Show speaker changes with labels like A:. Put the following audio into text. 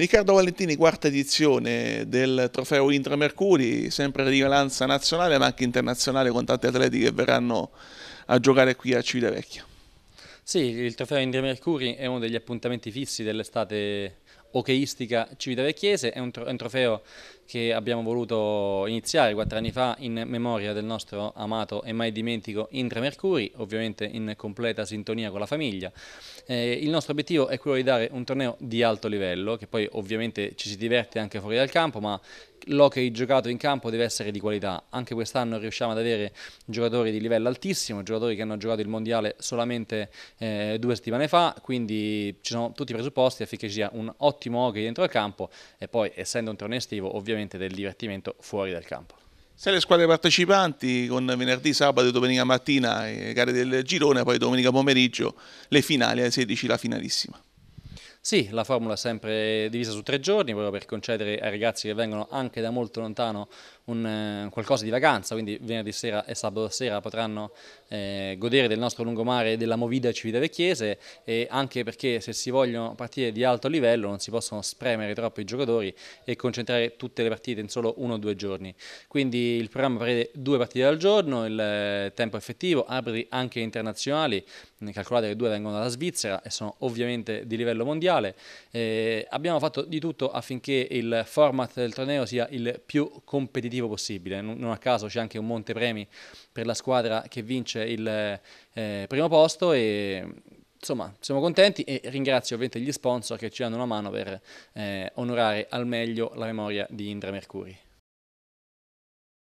A: Riccardo Valentini, quarta edizione del trofeo Intra Mercuri, sempre rivalanza nazionale ma anche internazionale con tanti atleti che verranno a giocare qui a Civitavecchia.
B: Sì, il trofeo Intra Mercuri è uno degli appuntamenti fissi dell'estate ocheistica civitavecchiese, è un, tro è un trofeo che abbiamo voluto iniziare quattro anni fa in memoria del nostro amato e mai dimentico Indra Mercuri, ovviamente in completa sintonia con la famiglia. Eh, il nostro obiettivo è quello di dare un torneo di alto livello, che poi ovviamente ci si diverte anche fuori dal campo, ma l'hockey giocato in campo deve essere di qualità. Anche quest'anno riusciamo ad avere giocatori di livello altissimo, giocatori che hanno giocato il mondiale solamente eh, due settimane fa, quindi ci sono tutti i presupposti affinché ci sia un ottimo ottimo hockey dentro il campo e poi essendo un torneo estivo ovviamente del divertimento fuori dal campo.
A: Se le squadre partecipanti con venerdì, sabato e domenica mattina le eh, gare del girone, poi domenica pomeriggio le finali alle 16 la finalissima.
B: Sì, la formula è sempre divisa su tre giorni, proprio per concedere ai ragazzi che vengono anche da molto lontano un, eh, qualcosa di vacanza, quindi venerdì sera e sabato sera potranno eh, godere del nostro lungomare e della Movida Civitavecchiese e anche perché se si vogliono partire di alto livello non si possono spremere troppo i giocatori e concentrare tutte le partite in solo uno o due giorni. Quindi il programma prevede due partite al giorno, il eh, tempo effettivo, arbitri anche internazionali, calcolate che due vengono dalla Svizzera e sono ovviamente di livello mondiale mondiale. Eh, abbiamo fatto di tutto affinché il format del torneo sia il più competitivo possibile. Non a caso c'è anche un monte premi per la squadra che vince il eh, primo posto e insomma siamo contenti e ringrazio ovviamente gli sponsor che ci danno una mano per eh, onorare al meglio la memoria di Indra Mercuri.